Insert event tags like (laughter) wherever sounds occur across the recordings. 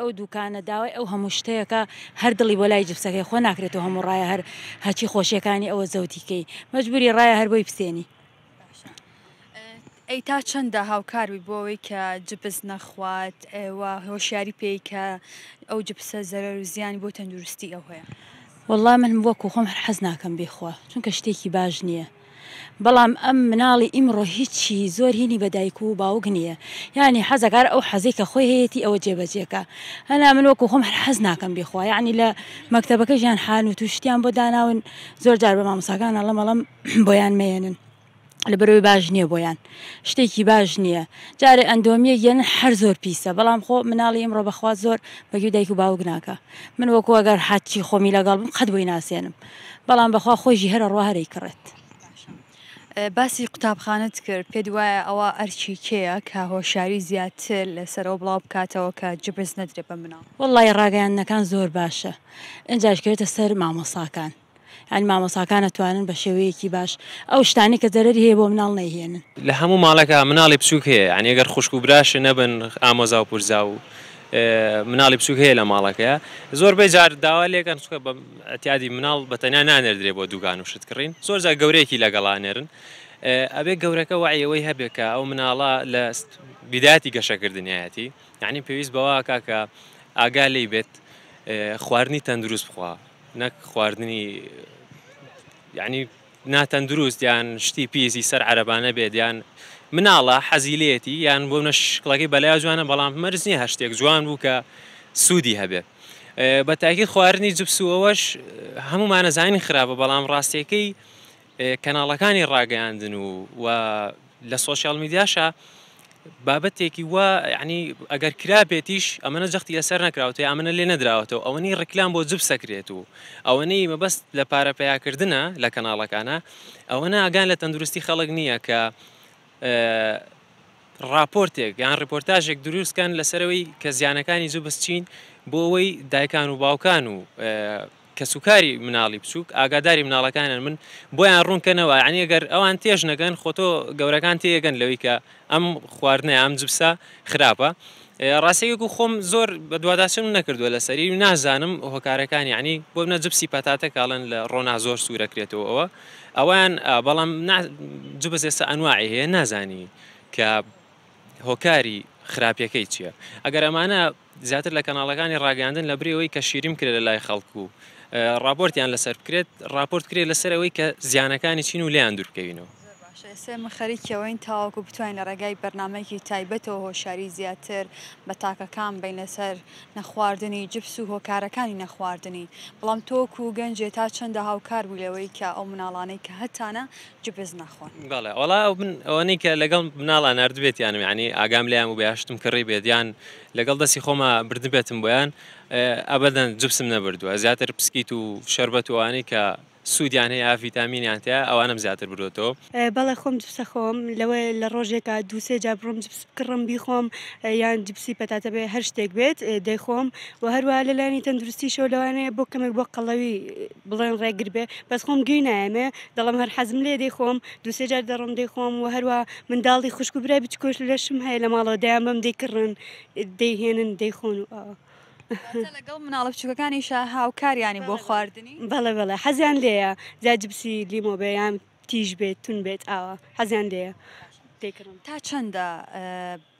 ئەو دوکانە داوای ئەو هەموو شتەیەەکە هەر دڵی بۆ لای جپسەکەی خۆ ناکرێتەوە هەموو ڕایە هەر هەچی خۆشیەکانی ئەوە زەوتیکەی مەجبوری ڕایە هەر بۆی پسێنی ئەی تا چەندە هاوکاروی بۆەوەی کە جپس نەخوات ئێوە هۆشیاری پێی کە ئەو جپسە زەرەر و زیانی بۆ تەندروستی ئەو هەیە. وەڵام من وەکو خۆم هەر حەز ناکەم بێخوا چونکە شتێکی باش نییە. بەڵام ئەم مناڵی ئیمڕۆ هیچی زۆر هینی بەدایک و باوگ نییە یعنی حەزەکار ئەو حەزیکە خۆی هەیەی ئەوە جێبەجێکە هەنا من وەکو خۆم هەر حەز ناکەم بخوا یعنی لە مەکتتەبەکە ژیان حان و تووشتیان بۆ داناون زۆر جار بە مامساگان ئەڵە مەڵم بۆیان مێنن. لە بەرەوەی باش نییە بۆیان شتێکی باش نییە جارێ ئەندۆمیە یەن هەر زۆر پیسە بەڵام خۆ مناڵی ئمڕۆ بەخوا زۆر بەگو دایک و باوک ناکە من وەکو ئەگەر حچی خۆمی لەگەڵ بم قەت بۆی ناسێنم بەڵام بەخوا خۆشی هەرە ڕواهرەی کڕێت. باسی قوتابخانت کرد پێ دوایە ئەوە ئەرچی کەیە کە هۆشاری زیاتر لەسەرەوە بڵاو بکاتەوە کە جبرز نەدرێ بە منە وڵی ڕاگەیانەکان زۆر باشە ئەنجاشکرێتە سەر مامۆساکان ئەن مامۆساکان ئەتوانن بە شێوەیەکی باش ئەو شتانی کە دەرەری هەیە بۆ مناڵ نەیهێنن لە هەموو ماڵەکە مناڵی بچووکەیە ئەنیگەر خوشک و براشە نەبن ئامۆزا و پورزا و مناڵی بچوک هەیە لە ماڵەکەە زۆربەی جار داوا لێکەن سوکە ئەتیادی مناڵ بەتەنیا نانێردرێ بۆ دوگان و شتکڕین زۆر جا گەورەیەکی لەگەڵانێرن ئەبێ گەورەکە وایەوەی هەبێکە ئەو مناڵە لە بیداتی گەشەکردنیایەتی یعنی پێویست بەوە کاکە ئاگا لی بێت خواردنی تەندروست بخوا نەک خواردنی یعنی ناتەندروست یان شتی پیزی سەر عربانە بێت یان مناڵە حەزیلێتی یان بۆ نەشقڵەکەی بەلای جوانە بەڵام مەرزنی هەشتێک جوان بوو کە سوودی هەبێ بە تاکی خواردنی جوبسوەوەش هەمومانە زانی خراپە بەڵام ڕاستیەکەی کەناڵەکانی ڕاگەیاندن و و لە سوۆسیال میدیاشە بابەتێکی وە ینی ئەگەر کرابێتیش ئەمەە جەختی لەسەر نکراوتێ ئەمەە لێ نەدراوەتەوە ئەوەنی ڕکلام بۆ جب سەکرێت و ئەوەنەی مەبەست لە پارەپیاکردنە لە کەناڵەکانە ئەوەنە ئاگان لە تەندروستی خەڵک نییە کە راپۆرتێک یان ڕپۆرتاژێک دروستکەن لەسەرەوەی کە زیانەکانی زوو بچین بۆ ئەوەی دایکان و باوکان و کەسوکاری مناڵی بچووک ئاگاداری مناڵەکانن من بۆیان ڕوونکەنەوە عنیگەر ئەوان تێژ نەگەن خۆتۆ گەورەکان تێگەن لەوەی کە ئەم خواردنە ئەم جبسا خراپە ڕاستەیەک و خۆم زۆر بە دوواداچم نەکردووە لە سەری و نازانم هۆکارەکان یعنی بۆ بنە جپسی پاتاتە کاڵن لە ڕۆنا زۆر سوورەکرێتەوە ئەوە ئەوان بەڵام جبەسێستا ئەنواعی هەیە نازانی کە هۆکاری خراپیەکەی چییە ئەگەر ئەمانە زیاتر لە کەناڵەکانی ڕاگەاندن لە برەوەی کە شیریم کرد لە لای خەڵکو و راپۆرتیان لەسەر بکرێت راپۆرت کرێت لەسەرەوەی کە زیانەکانی چین و لیان دوورکەوینەوە باشە ئێسێ من خەریکەوەین تاواکو بتوانین لە ڕێگای بەرنمەیەکی تایبەتەوە هۆشاری زیاتر بە تاکەکان بین لەسەر نەخواردنی جپس و هۆکارەکانی نەخواردنی بەڵام تۆک و گەنجێ تا چەندە هاوکار بوویلەوەی کە ئەو مناڵانەی کە هەتانە جبز نەخۆن بەڵێ وڵا ئەوەی کە لەگەڵ مناڵان نردبێت یان ینی ئاگام لیان و بەیاشتم کڕی بێتیان لەگەڵ دەستی خۆمە بردبێتم بۆیان ئەبدەن جپسم نەبردووە زیاتر پسکیت و شربەت وانی کە سوودیان هەیە ڤیتامینیان تیا ئەوانم زیاتر برۆتەوە بەڵە خۆم جپسە خۆم لەوە لە ڕۆژێکە دووسێ جا بڕۆم کڕم بیخۆم یان جپسی پەتاتە بێ هەر شتێک بێت دەیخۆم و هەروە لە لانی تەندروستی شەو لەوانەیە بۆ کەمێک بۆ قەڵەوی بڵێن ڕێگر بێ بەس خۆم گوی نایمێ دەڵم هەر حەزم لێ دەیخۆم دووسێ جار دەڕۆم دەیخۆم و هەروە منداڵی خوشک و برای بچکۆش لەشم هەیە لە ماڵەوە دایان بەم دەیکردن دەیهێنن دەیخۆن و ئەوە لەگەڵ مناڵە بچووکەکانیشە هاوکاریانی بۆ خواردنی بەڵێ بەڵێ حەزیان لێە جاجبسی لیمۆبەیان تیژ بێت تون بێت ئاوە حەزیان لێە تا چەندە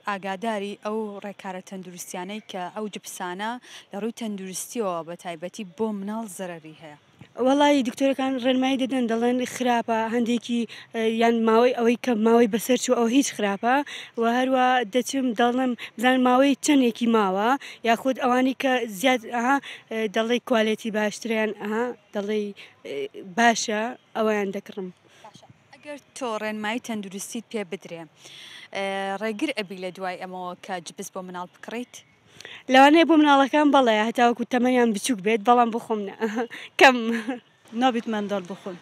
ئاگاداری ئەو ڕێکارە تەندروستیانەی کە ئەو جپسانە لە ڕووی تەندروستیەوە بە تایبەتی بۆ مناڵ زەرری هەیە وڵی دکتۆرەکان ڕێنمایی دەدەن دەڵێن خراپە هەندێکی یان ماوەی ئەوەی کە ماوەی بەسەر چوو ئەو هیچ خراپە و هەروە دەچم دەڵم بزان ماوەی چەندێکی ماوە یاخود ئەوانی کە زیاد دەڵی کوالەتی باشتریان دەڵی باشە ئەویان دەکڕم. ئەگەر تۆ ڕێنمای تەندروستیت پێ بدرێ ڕێگر ئەبی لە دوای ئەمەوە کە جبس بۆ مناڵ بکڕیت؟ لەوانەیە بۆ مناڵەکان بەڵێ هەتاوەکو تەمەیان بچوک بێت بەڵام بخۆمنە (laughs) کەم نابیت منداڵ بخۆن.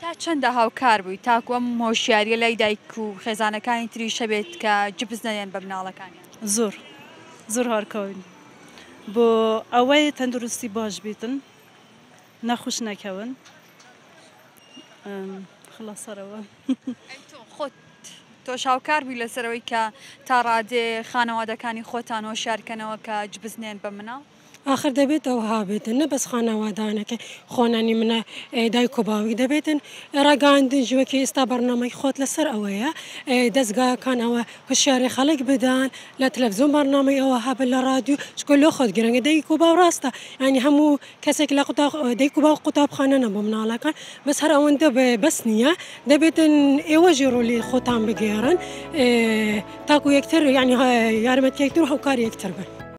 تا چەندە هاوکار بووی تاکوم هۆشیاریە لای دایک و خێزانەکانی تری شەبێت کە جبز نەیەن بە مناڵەکانیان زۆر زۆر هارکەون بۆ ئەوەی تەندروستی باش بیتن نەخوش نەکەون خلاصەرەوە خۆت تۆ شاوکار بووی لەسەرەوەی کە تا ڕادێ خانەوادەکانی خۆتان هۆشارکەنەوە کە جبزنێن بە منە آخر دەبێت ئەو هابێتن نە بەس خانەوادانەکە خۆنانی منە دایک و باوی دەبێتن ڕگاندن ژوەکی ئێستا بەرنمەی خۆت لەسەر ئەوەیە دەستگاکان ئەوە هوشیاری خەڵک بدان لە تەلەڤزۆن بەرنمەی ئەوە هابل لە رادیو شکۆ لۆ خۆت گرنگە دایک و باوڕاستە ینی هەموو کەسێک لە دایک و باو قوتابخانە نەبوو مناڵەکان بەس هەر ئەوەندە بەس نییە دەبێتن ئێوە ژێڕۆلی خۆتان بگێڕن تاکو یەکتر ینی یارمەتی یەکتر هەوکاری یەکتر بن